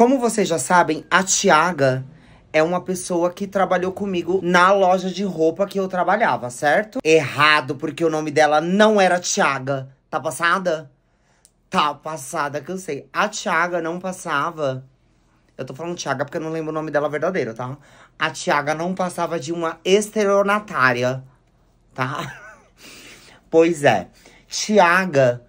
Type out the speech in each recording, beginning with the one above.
Como vocês já sabem, a Tiaga é uma pessoa que trabalhou comigo na loja de roupa que eu trabalhava, certo? Errado, porque o nome dela não era Tiaga. Tá passada? Tá passada que eu sei. A Tiaga não passava. Eu tô falando Tiaga porque eu não lembro o nome dela verdadeiro, tá? A Tiaga não passava de uma estelionatária, tá? pois é. Tiaga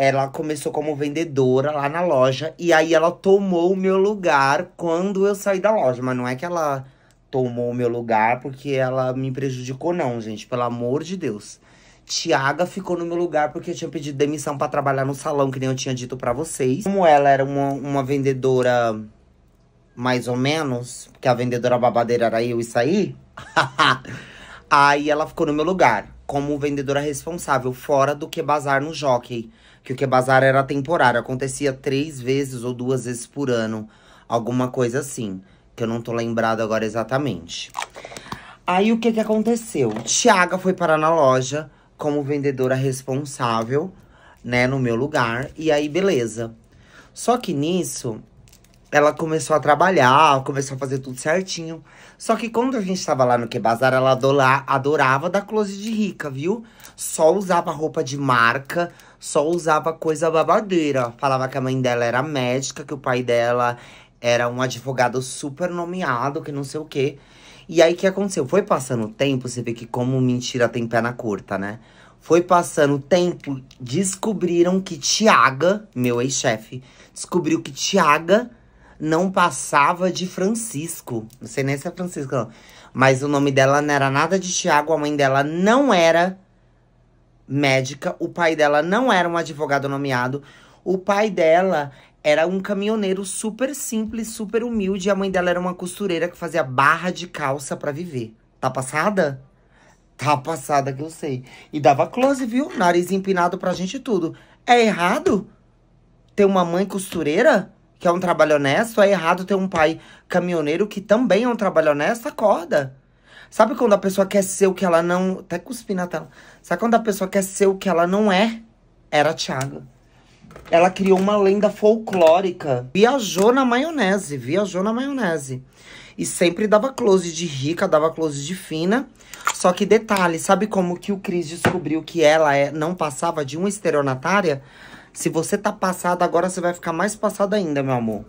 ela começou como vendedora lá na loja. E aí ela tomou o meu lugar quando eu saí da loja. Mas não é que ela tomou o meu lugar porque ela me prejudicou, não, gente. Pelo amor de Deus. Tiaga ficou no meu lugar porque eu tinha pedido demissão para trabalhar no salão, que nem eu tinha dito para vocês. Como ela era uma, uma vendedora mais ou menos, porque a vendedora babadeira era eu e saí, aí ela ficou no meu lugar como vendedora responsável, fora do que bazar no jockey. Que o que bazar era temporário, acontecia três vezes ou duas vezes por ano. Alguma coisa assim, que eu não tô lembrado agora exatamente. Aí o que que aconteceu? Tiaga foi parar na loja como vendedora responsável, né, no meu lugar. E aí, beleza. Só que nisso, ela começou a trabalhar, começou a fazer tudo certinho. Só que quando a gente tava lá no Que Bazar, ela adora, adorava dar close de rica, viu? Só usava roupa de marca, só usava coisa babadeira. Falava que a mãe dela era médica, que o pai dela era um advogado super nomeado, que não sei o quê. E aí, o que aconteceu? Foi passando o tempo, você vê que como mentira tem perna curta, né? Foi passando o tempo, descobriram que Tiaga, meu ex-chefe, descobriu que Tiaga não passava de Francisco. Não sei nem se é Francisco, não. Mas o nome dela não era nada de Tiago, a mãe dela não era médica, o pai dela não era um advogado nomeado, o pai dela era um caminhoneiro super simples, super humilde, e a mãe dela era uma costureira que fazia barra de calça para viver. Tá passada? Tá passada que eu sei. E dava close, viu? Nariz empinado pra gente tudo. É errado ter uma mãe costureira? que é um trabalho honesto, é errado ter um pai caminhoneiro que também é um trabalho honesto, acorda. Sabe quando a pessoa quer ser o que ela não. Até tá cuspi na tela. Sabe quando a pessoa quer ser o que ela não é? Era a Thiago. Ela criou uma lenda folclórica. Viajou na maionese, viajou na maionese. E sempre dava close de rica, dava close de fina. Só que detalhe, sabe como que o Cris descobriu que ela é, não passava de uma estereonatária? Se você tá passada agora, você vai ficar mais passada ainda, meu amor.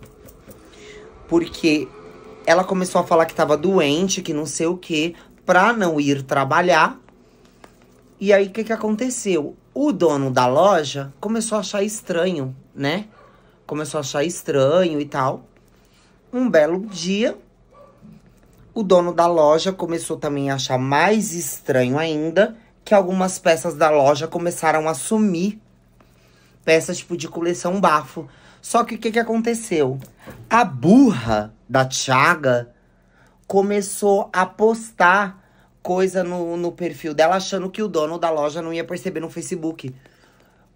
Porque ela começou a falar que tava doente, que não sei o quê, pra não ir trabalhar. E aí, o que que aconteceu? O dono da loja começou a achar estranho, né? Começou a achar estranho e tal. Um belo dia, o dono da loja começou também a achar mais estranho ainda que algumas peças da loja começaram a sumir peça tipo de coleção bafo. Só que o que, que aconteceu? A burra da Tiaga começou a postar coisa no, no perfil dela, achando que o dono da loja não ia perceber no Facebook.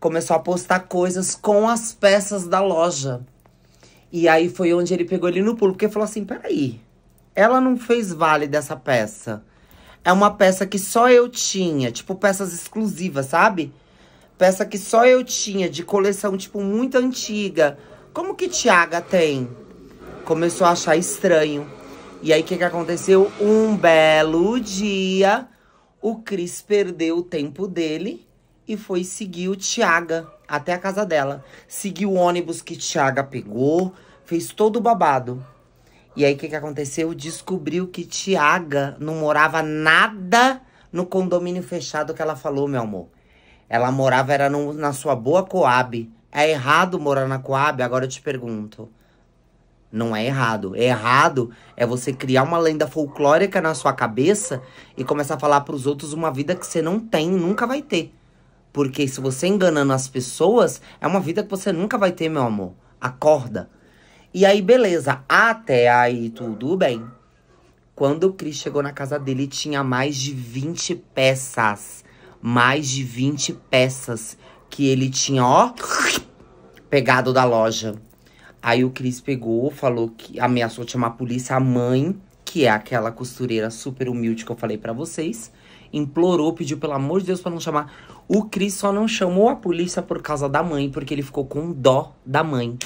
Começou a postar coisas com as peças da loja. E aí foi onde ele pegou ele no pulo, porque falou assim: peraí, ela não fez vale dessa peça. É uma peça que só eu tinha, tipo peças exclusivas, sabe? peça que só eu tinha, de coleção, tipo, muito antiga. Como que Tiaga tem? Começou a achar estranho. E aí, o que, que aconteceu? Um belo dia, o Cris perdeu o tempo dele e foi seguir o Tiaga até a casa dela. Seguiu o ônibus que Tiaga pegou, fez todo o babado. E aí, o que, que aconteceu? Descobriu que Tiaga não morava nada no condomínio fechado que ela falou, meu amor. Ela morava era no, na sua boa Coab. É errado morar na Coab? Agora eu te pergunto. Não é errado. É errado é você criar uma lenda folclórica na sua cabeça e começar a falar para os outros uma vida que você não tem, nunca vai ter. Porque se você enganando as pessoas, é uma vida que você nunca vai ter, meu amor. Acorda. E aí, beleza. Até aí, tudo bem. Quando o Cris chegou na casa dele, tinha mais de 20 peças mais de 20 peças que ele tinha, ó, pegado da loja. Aí o Cris pegou, falou que ameaçou chamar a polícia, a mãe, que é aquela costureira super humilde que eu falei para vocês, implorou, pediu pelo amor de Deus para não chamar. O Cris só não chamou a polícia por causa da mãe, porque ele ficou com dó da mãe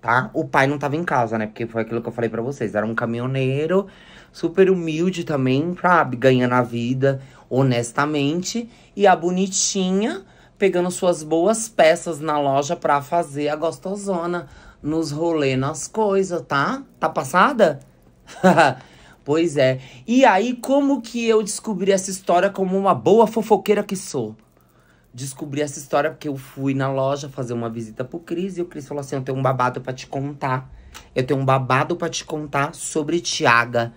tá? O pai não tava em casa, né? Porque foi aquilo que eu falei para vocês. Era um caminhoneiro super humilde também, sabe? Ganhando a vida honestamente. E a bonitinha pegando suas boas peças na loja pra fazer a gostosona nos rolê, nas coisas, tá? Tá passada? pois é. E aí, como que eu descobri essa história como uma boa fofoqueira que sou? descobri essa história porque eu fui na loja fazer uma visita pro Cris e o Cris falou assim: Eu tenho um babado para te contar. Eu tenho um babado para te contar sobre Tiaga.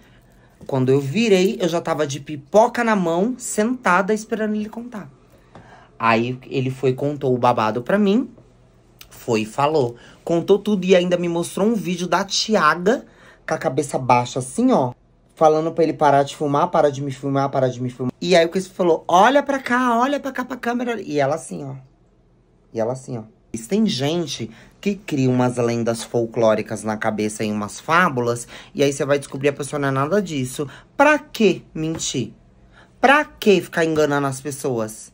Quando eu virei, eu já tava de pipoca na mão, sentada, esperando ele contar. Aí ele foi contou o babado pra mim. Foi e falou. Contou tudo e ainda me mostrou um vídeo da Tiaga com a cabeça baixa, assim, ó falando para ele parar de filmar, parar de me filmar, parar de me filmar. E aí o Chris falou: "Olha para cá, olha para cá pra câmera". E ela assim, ó. E ela assim, ó. tem gente que cria umas lendas folclóricas na cabeça em umas fábulas, e aí você vai descobrir a pessoa não é nada disso. Pra que mentir? Pra que ficar enganando as pessoas?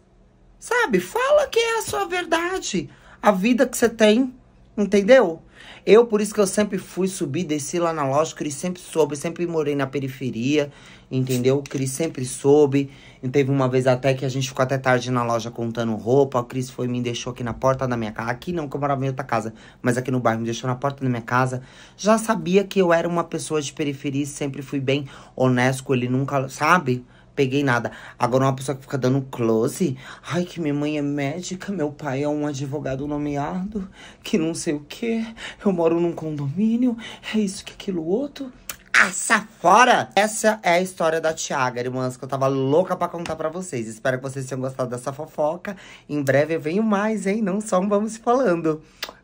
Sabe? Fala que é a sua verdade. A vida que você tem, entendeu? Eu, por isso que eu sempre fui subir, desci lá na loja, Cris sempre soube, sempre morei na periferia, entendeu? Cris sempre soube. E teve uma vez até que a gente ficou até tarde na loja contando roupa, a Cris foi me deixou aqui na porta da minha casa. Aqui não, que eu morava em outra casa, mas aqui no bairro, me deixou na porta da minha casa. Já sabia que eu era uma pessoa de periferia e sempre fui bem honesto, ele nunca, sabe? peguei nada. Agora, uma pessoa que fica dando close. Ai, que minha mãe é médica, meu pai é um advogado nomeado, que não sei o quê. Eu moro num condomínio, é isso que aquilo outro. Assa ah, fora! Essa é a história da Tiaga, irmãs, que eu tava louca pra contar pra vocês. Espero que vocês tenham gostado dessa fofoca. Em breve eu venho mais, hein? Não só um vamos falando.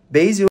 Beijo!